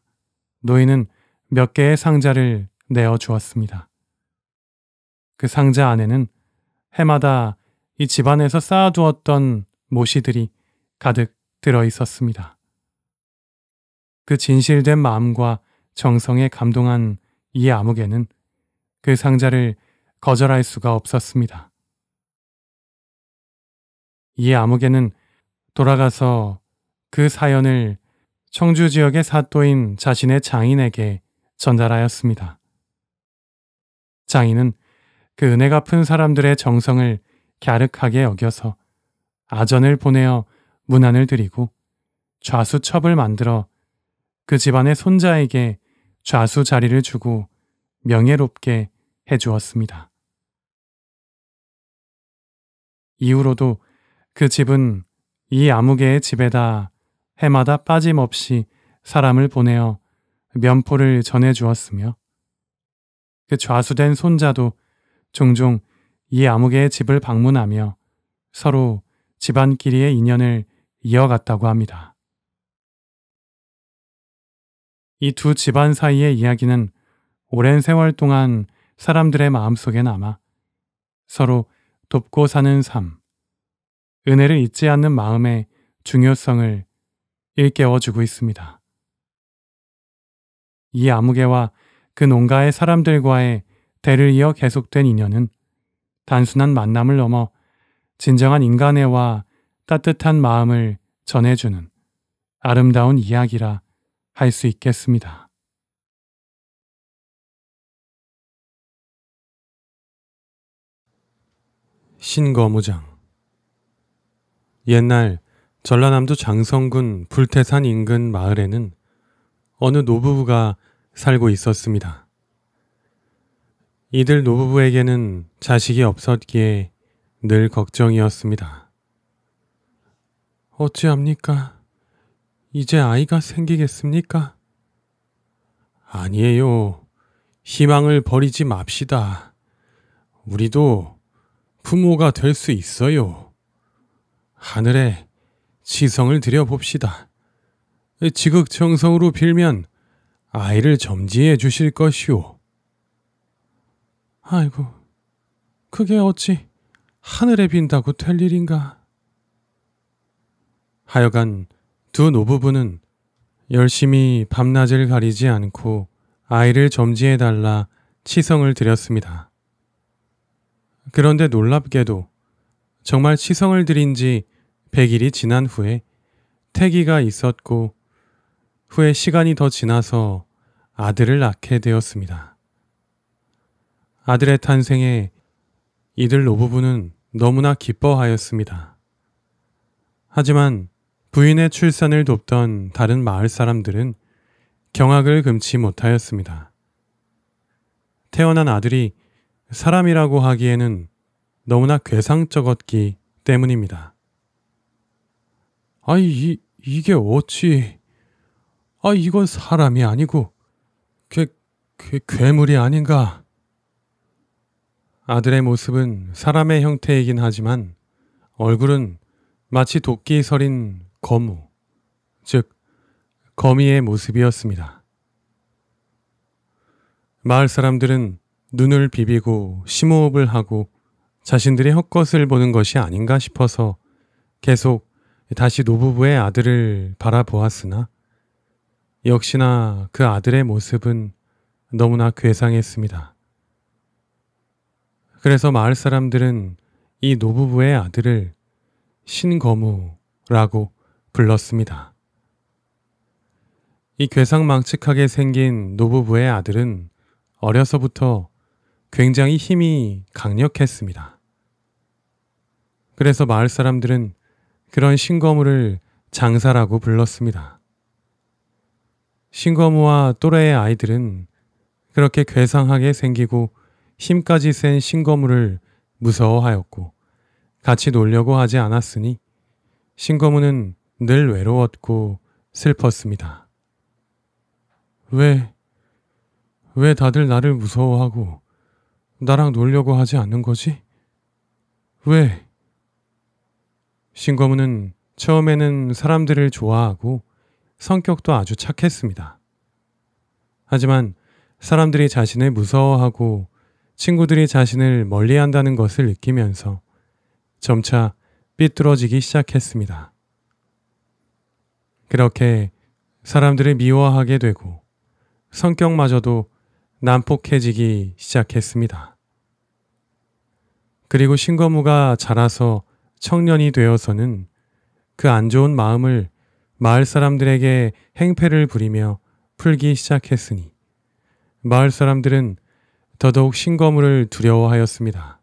S1: 노인은 몇 개의 상자를 내어 주었습니다. 그 상자 안에는 해마다 이 집안에서 쌓아두었던 모시들이 가득 들어 있었습니다. 그 진실된 마음과 정성에 감동한 이 암흑에는 그 상자를 거절할 수가 없었습니다. 이 암흑에는 돌아가서 그 사연을 청주 지역의 사또인 자신의 장인에게 전달하였습니다. 장인은 그 은혜가 푼 사람들의 정성을 갸륵하게 여겨서 아전을 보내어 문안을 드리고 좌수첩을 만들어 그 집안의 손자에게 좌수 자리를 주고 명예롭게 해주었습니다. 이후로도 그 집은 이암흑의 집에다 해마다 빠짐없이 사람을 보내어 면포를 전해 주었으며 그 좌수된 손자도 종종 이 암흑의 집을 방문하며 서로 집안끼리의 인연을 이어갔다고 합니다. 이 두 집안 사이의 이야기는 오랜 세월 동안 사람들의 마음속에 남아 서로 돕고 사는 삶, 은혜를 잊지 않는 마음의 중요성을 일깨워주고 있습니다. 이암흑의와그 농가의 사람들과의 대를 이어 계속된 인연은 단순한 만남을 넘어 진정한 인간애와 따뜻한 마음을 전해주는 아름다운 이야기라 할 수 있겠습니다. 신거무장 옛날 전라남도 장성군 불태산 인근 마을에는 어느 노부부가 살고 있었습니다. 이들 노부부에게는 자식이 없었기에 늘 걱정이었습니다. 어찌합니까? 이제 아이가 생기겠습니까? 아니에요. 희망을 버리지 맙시다. 우리도 부모가 될 수 있어요. 하늘에 지성을 들여봅시다. 지극정성으로 빌면 아이를 점지해 주실 것이오. 아이고, 그게 어찌 하늘에 빈다고 될 일인가. 하여간 두 노부부는 열심히 밤낮을 가리지 않고 아이를 점지해 달라 치성을 드렸습니다. 그런데 놀랍게도 정말 치성을 드린 지 100일이 지난 후에 태기가 있었고 후에 시간이 더 지나서 아들을 낳게 되었습니다. 아들의 탄생에 이들 노부부는 너무나 기뻐하였습니다. 하지만 부인의 출산을 돕던 다른 마을 사람들은 경악을 금치 못하였습니다. 태어난 아들이 사람이라고 하기에는 너무나 괴상쩍었기 때문입니다. 아이, 이, 이게 어찌. 아, 이건 사람이 아니고, 괴, 괴, 괴물이 아닌가. 아들의 모습은 사람의 형태이긴 하지만 얼굴은 마치 도끼 서린 거무, 즉, 거미의 모습이었습니다. 마을 사람들은 눈을 비비고 심호흡을 하고 자신들의 헛것을 보는 것이 아닌가 싶어서 계속 다시 노부부의 아들을 바라보았으나 역시나 그 아들의 모습은 너무나 괴상했습니다. 그래서 마을 사람들은 이 노부부의 아들을 신거무라고 불렀습니다. 이 괴상망측하게 생긴 노부부의 아들은 어려서부터 굉장히 힘이 강력했습니다. 그래서 마을 사람들은 그런 신거무를 장사라고 불렀습니다. 신거무와 또래의 아이들은 그렇게 괴상하게 생기고 힘까지 센 신거무를 무서워하였고 같이 놀려고 하지 않았으니 신거무는 늘 외로웠고 슬펐습니다. 왜, 왜 다들 나를 무서워하고 나랑 놀려고 하지 않는 거지? 왜? 신거무는 처음에는 사람들을 좋아하고 성격도 아주 착했습니다. 하지만 사람들이 자신을 무서워하고 친구들이 자신을 멀리 한다는 것을 느끼면서 점차 삐뚤어지기 시작했습니다. 그렇게 사람들을 미워하게 되고 성격마저도 난폭해지기 시작했습니다. 그리고 신거무가 자라서 청년이 되어서는 그 안 좋은 마음을 마을 사람들에게 행패를 부리며 풀기 시작했으니 마을 사람들은 더더욱 신거물을 두려워하였습니다.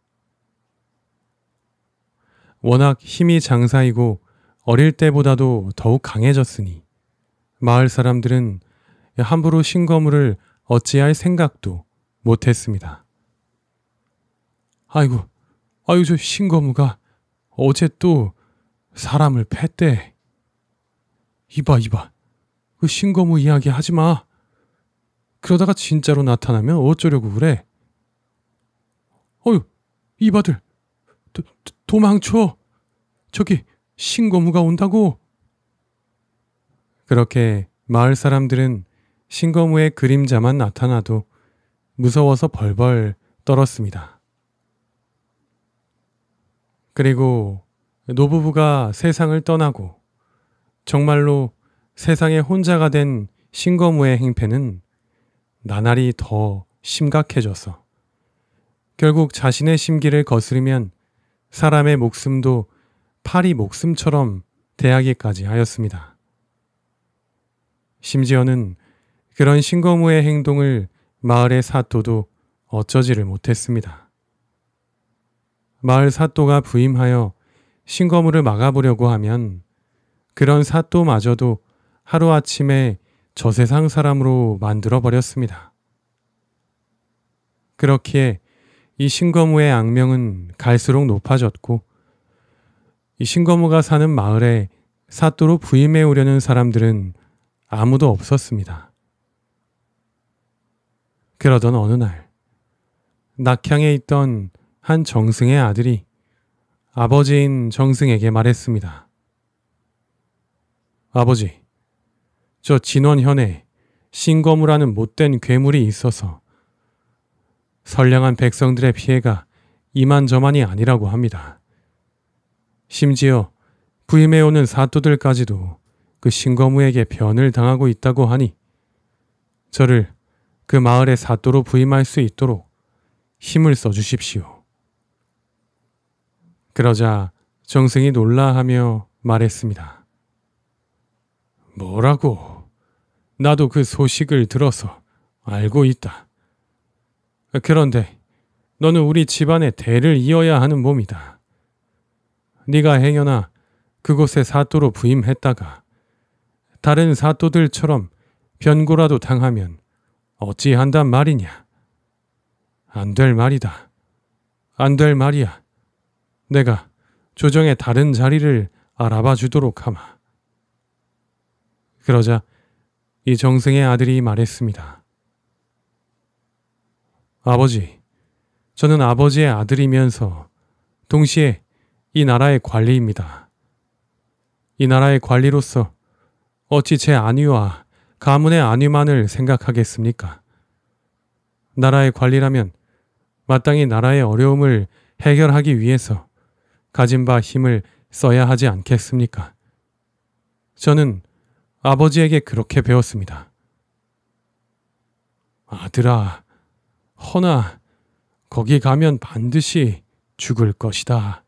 S1: 워낙 힘이 장사이고 어릴 때보다도 더욱 강해졌으니 마을 사람들은 함부로 신거물을 어찌할 생각도 못했습니다. 아이고, 아유 저 신거무가 어제 또 사람을 팼대. 이봐 이봐, 그 신거무 이야기 하지 마. 그러다가 진짜로 나타나면 어쩌려고 그래? 어휴, 이바들 도, 도망쳐! 저기, 신고무가 온다고! 그렇게 마을 사람들은 신거무의 그림자만 나타나도 무서워서 벌벌 떨었습니다. 그리고 노부부가 세상을 떠나고 정말로 세상에 혼자가 된 신거무의 행패는 나날이 더심각해져서 결국 자신의 심기를 거스르면 사람의 목숨도 파리 목숨처럼 대하기까지 하였습니다. 심지어는 그런 신거무의 행동을 마을의 사또도 어쩌지를 못했습니다. 마을 사또가 부임하여 신거무를 막아보려고 하면 그런 사또마저도 하루아침에 저 세상 사람으로 만들어 버렸습니다. 그렇기에 이 신거무의 악명은 갈수록 높아졌고 이 신거무가 사는 마을에 사또로 부임해 오려는 사람들은 아무도 없었습니다. 그러던 어느 날 낙향에 있던 한 정승의 아들이 아버지인 정승에게 말했습니다. 아버지, 저 진원현에 신거무라는 못된 괴물이 있어서 선량한 백성들의 피해가 이만저만이 아니라고 합니다. 심지어 부임해오는 사또들까지도 그 신거무에게 변을 당하고 있다고 하니 저를 그 마을의 사또로 부임할 수 있도록 힘을 써주십시오. 그러자 정승이 놀라하며 말했습니다. 뭐라고? 나도 그 소식을 들어서 알고 있다. 그런데 너는 우리 집안의 대를 이어야 하는 몸이다. 네가 행여나 그곳의 사또로 부임했다가 다른 사또들처럼 변고라도 당하면 어찌한단 말이냐? 안 될 말이다. 안 될 말이야. 내가 조정의 다른 자리를 알아봐 주도록 하마. 그러자 이 정승의 아들이 말했습니다. 아버지, 저는 아버지의 아들이면서 동시에 이 나라의 관리입니다. 이 나라의 관리로서 어찌 제 안위와 가문의 안위만을 생각하겠습니까? 나라의 관리라면 마땅히 나라의 어려움을 해결하기 위해서 가진 바 힘을 써야 하지 않겠습니까? 저는 아버지에게 그렇게 배웠습니다. 아들아, 허나 거기 가면 반드시 죽을 것이다.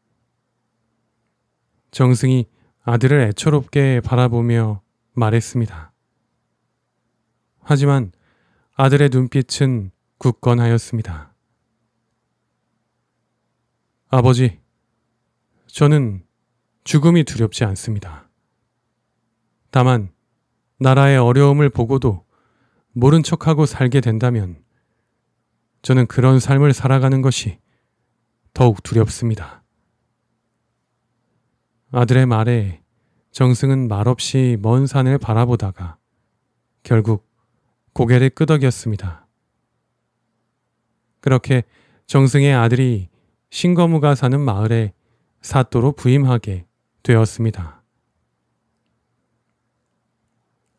S1: 정승이 아들을 애처롭게 바라보며 말했습니다. 하지만 아들의 눈빛은 굳건하였습니다. 아버지, 저는 죽음이 두렵지 않습니다. 다만 나라의 어려움을 보고도 모른 척하고 살게 된다면 저는 그런 삶을 살아가는 것이 더욱 두렵습니다. 아들의 말에 정승은 말없이 먼 산을 바라보다가 결국 고개를 끄덕였습니다. 그렇게 정승의 아들이 신거무가 사는 마을에 사또로 부임하게 되었습니다.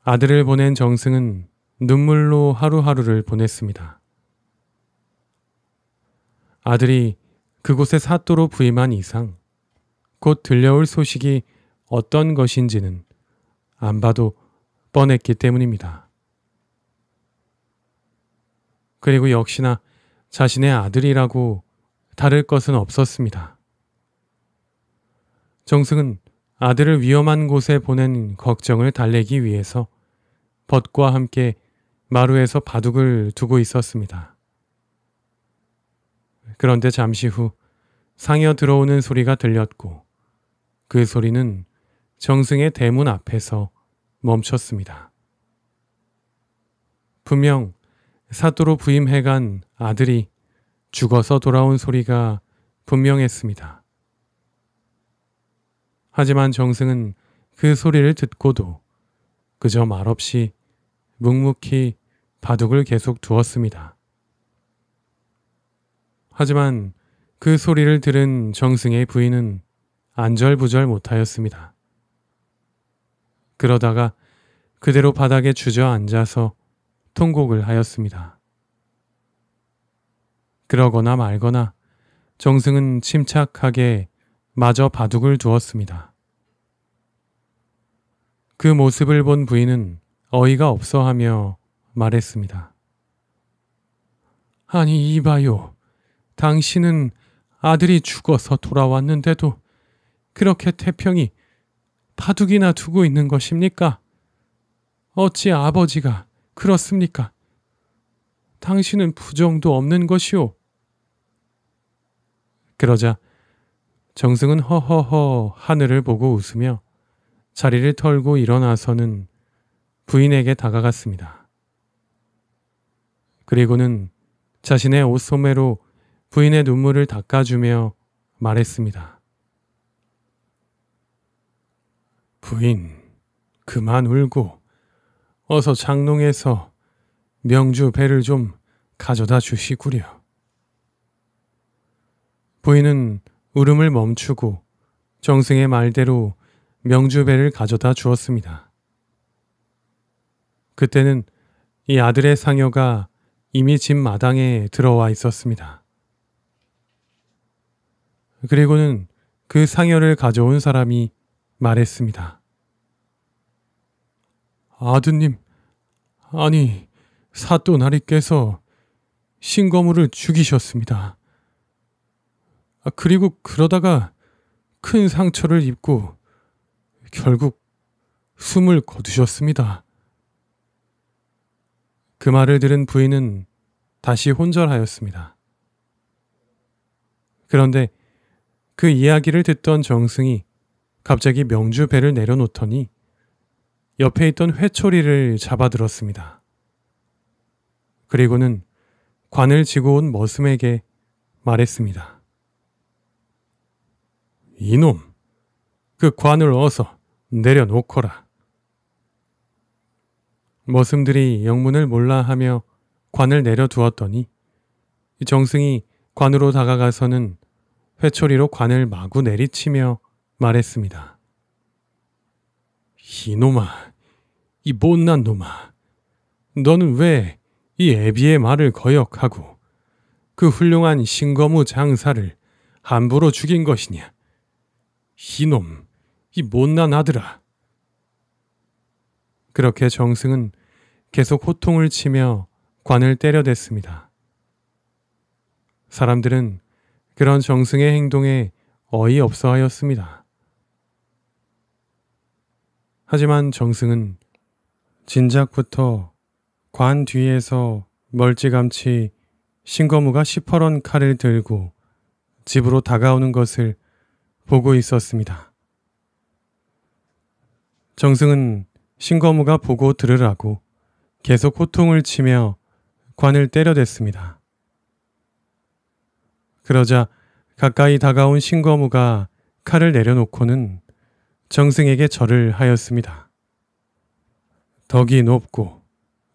S1: 아들을 보낸 정승은 눈물로 하루하루를 보냈습니다. 아들이 그곳의 사또로 부임한 이상 곧 들려올 소식이 어떤 것인지는 안 봐도 뻔했기 때문입니다. 그리고 역시나 자신의 아들이라고 다를 것은 없었습니다. 정승은 아들을 위험한 곳에 보낸 걱정을 달래기 위해서 벗과 함께 마루에서 바둑을 두고 있었습니다. 그런데 잠시 후 상여 들어오는 소리가 들렸고 그 소리는 정승의 대문 앞에서 멈췄습니다. 분명 사도로 부임해간 아들이 죽어서 돌아온 소리가 분명했습니다. 하지만 정승은 그 소리를 듣고도 그저 말없이 묵묵히 바둑을 계속 두었습니다. 하지만 그 소리를 들은 정승의 부인은 안절부절 못하였습니다. 그러다가 그대로 바닥에 주저앉아서 통곡을 하였습니다. 그러거나 말거나 정승은 침착하게 마저 바둑을 두었습니다. 그 모습을 본 부인은 어이가 없어 하며 말했습니다. 아니, 이봐요. 당신은 아들이 죽어서 돌아왔는데도 그렇게 태평이 바둑이나 두고 있는 것입니까? 어찌 아버지가 그렇습니까? 당신은 부정도 없는 것이오. 그러자 정승은 허허허 하늘을 보고 웃으며 자리를 털고 일어나서는 부인에게 다가갔습니다. 그리고는 자신의 옷 소매로 부인의 눈물을 닦아주며 말했습니다. 부인, 그만 울고 어서 장롱에서 명주 배를 좀 가져다 주시구려. 부인은 울음을 멈추고 정승의 말대로 명주배를 가져다 주었습니다. 그때는 이 아들의 상여가 이미 집 마당에 들어와 있었습니다. 그리고는 그 상여를 가져온 사람이 말했습니다. 아드님, 아니, 사또나리께서 신거물을 죽이셨습니다. 아, 그리고 그러다가 큰 상처를 입고 결국 숨을 거두셨습니다. 그 말을 들은 부인은 다시 혼절하였습니다. 그런데 그 이야기를 듣던 정승이 갑자기 명주배를 내려놓더니 옆에 있던 회초리를 잡아들었습니다. 그리고는 관을 지고 온 머슴에게 말했습니다. 이놈, 그 관을 어서 내려놓거라. 머슴들이 영문을 몰라 하며 관을 내려두었더니 정승이 관으로 다가가서는 회초리로 관을 마구 내리치며 말했습니다. 이놈아, 이 못난 놈아, 너는 왜 이 애비의 말을 거역하고 그 훌륭한 신거무 장사를 함부로 죽인 것이냐? 이놈, 이 못난 아들아. 그렇게 정승은 계속 호통을 치며 관을 때려댔습니다. 사람들은 그런 정승의 행동에 어이없어 하였습니다. 하지만 정승은 진작부터 관 뒤에서 멀찌감치 신거무가 시퍼런 칼을 들고 집으로 다가오는 것을 보고 있었습니다. 정승은 신거무가 보고 들으라고 계속 호통을 치며 관을 때려댔습니다. 그러자 가까이 다가온 신거무가 칼을 내려놓고는 정승에게 절을 하였습니다. 덕이 높고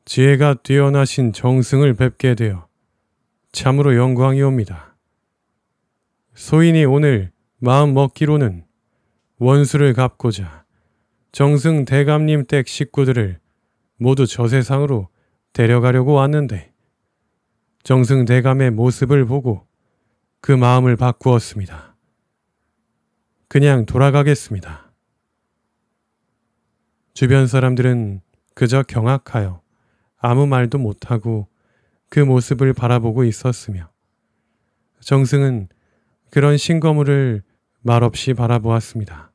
S1: 지혜가 뛰어나신 정승을 뵙게 되어 참으로 영광이옵니다. 소인이 오늘 마음 먹기로는 원수를 갚고자 정승 대감님 댁 식구들을 모두 저 세상으로 데려가려고 왔는데 정승 대감의 모습을 보고 그 마음을 바꾸었습니다. 그냥 돌아가겠습니다. 주변 사람들은 그저 경악하여 아무 말도 못하고 그 모습을 바라보고 있었으며 정승은 그런 신거물을 말없이 바라보았습니다.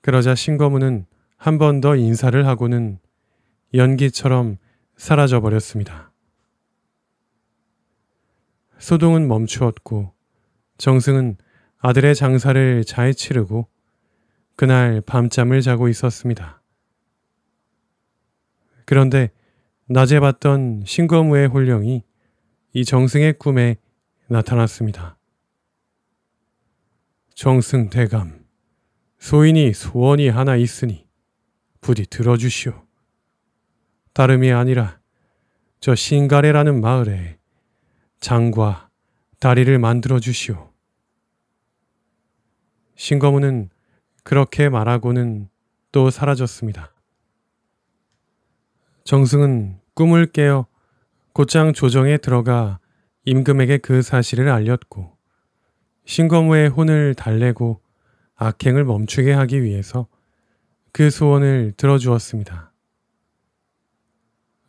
S1: 그러자 신거무는한 번 더 인사를 하고는 연기처럼 사라져 버렸습니다. 소동은 멈추었고 정승은 아들의 장사를 잘 치르고 그날 밤잠을 자고 있었습니다. 그런데 낮에 봤던 신거무의 혼령이 이 정승의 꿈에 나타났습니다. 정승대감, 소인이 소원이 하나 있으니 부디 들어주시오. 다름이 아니라 저 신가래라는 마을에 장과 다리를 만들어 주시오. 신거문은 그렇게 말하고는 또 사라졌습니다. 정승은 꿈을 깨어 곧장 조정에 들어가 임금에게 그 사실을 알렸고 신거무의 혼을 달래고 악행을 멈추게 하기 위해서 그 소원을 들어주었습니다.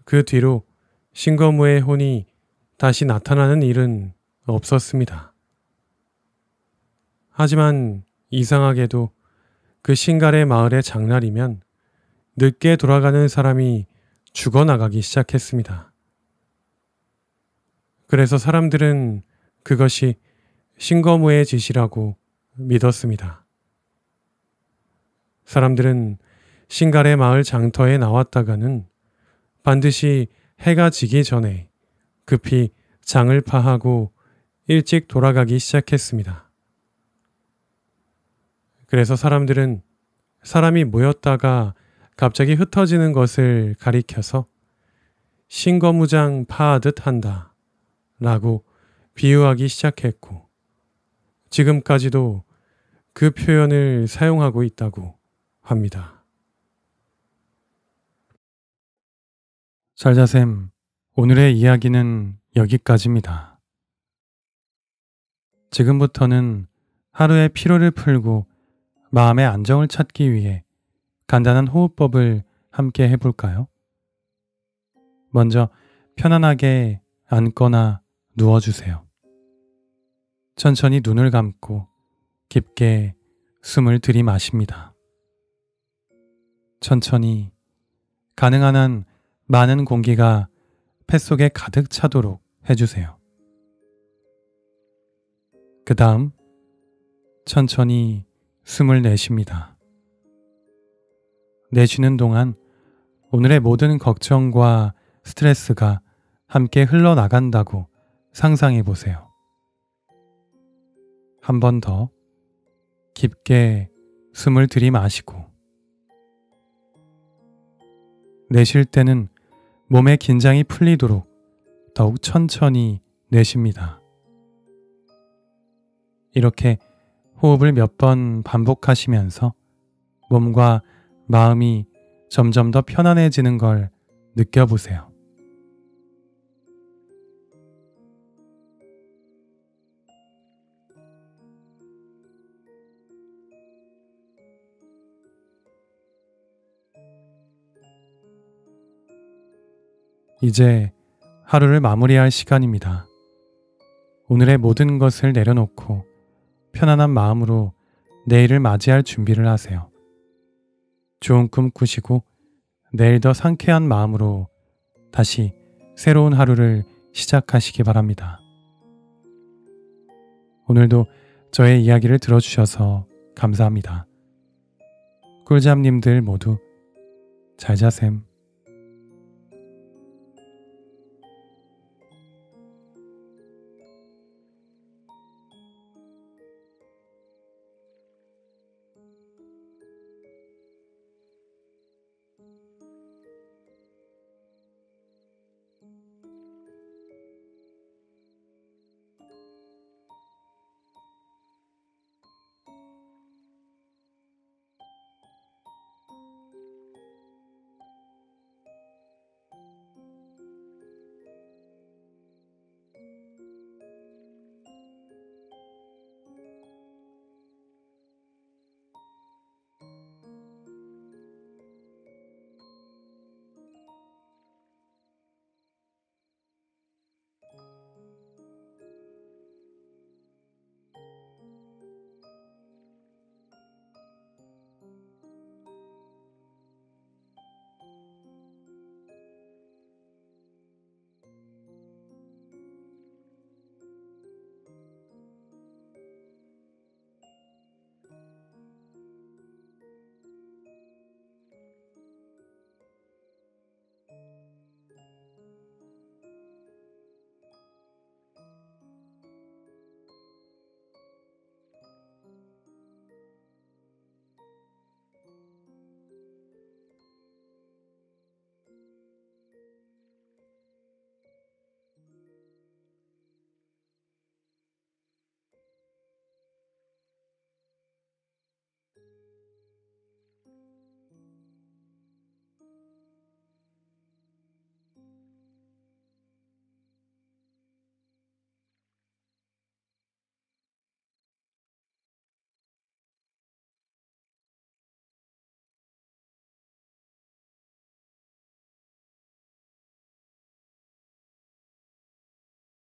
S1: 그 뒤로 신거무의 혼이 다시 나타나는 일은 없었습니다. 하지만 이상하게도 그 신갈의 마을의 장날이면 늦게 돌아가는 사람이 죽어나가기 시작했습니다. 그래서 사람들은 그것이 신거무의 지시라고 믿었습니다. 사람들은 신갈의 마을 장터에 나왔다가는 반드시 해가 지기 전에 급히 장을 파하고 일찍 돌아가기 시작했습니다. 그래서 사람들은 사람이 모였다가 갑자기 흩어지는 것을 가리켜서 신거무장 파하듯 한다 라고 비유하기 시작했고 지금까지도 그 표현을 사용하고 있다고 합니다. 살자쌤, 오늘의 이야기는 여기까지입니다. 지금부터는 하루의 피로를 풀고 마음의 안정을 찾기 위해 간단한 호흡법을 함께 해볼까요? 먼저 편안하게 앉거나 누워주세요. 천천히 눈을 감고 깊게 숨을 들이마십니다. 천천히 가능한 한 많은 공기가 폐 속에 가득 차도록 해주세요. 그 다음 천천히 숨을 내쉽니다. 내쉬는 동안 오늘의 모든 걱정과 스트레스가 함께 흘러나간다고 상상해 보세요. 한번더 깊게 숨을 들이마시고 내쉴 때는 몸의 긴장이 풀리도록 더욱 천천히 내쉽니다. 이렇게 호흡을 몇 번 반복하시면서 몸과 마음이 점점 더 편안해지는 걸 느껴보세요. 이제 하루를 마무리할 시간입니다. 오늘의 모든 것을 내려놓고 편안한 마음으로 내일을 맞이할 준비를 하세요. 좋은 꿈 꾸시고 내일 더 상쾌한 마음으로 다시 새로운 하루를 시작하시기 바랍니다. 오늘도 저의 이야기를 들어주셔서 감사합니다. 꿀잠님들 모두 잘 자셈.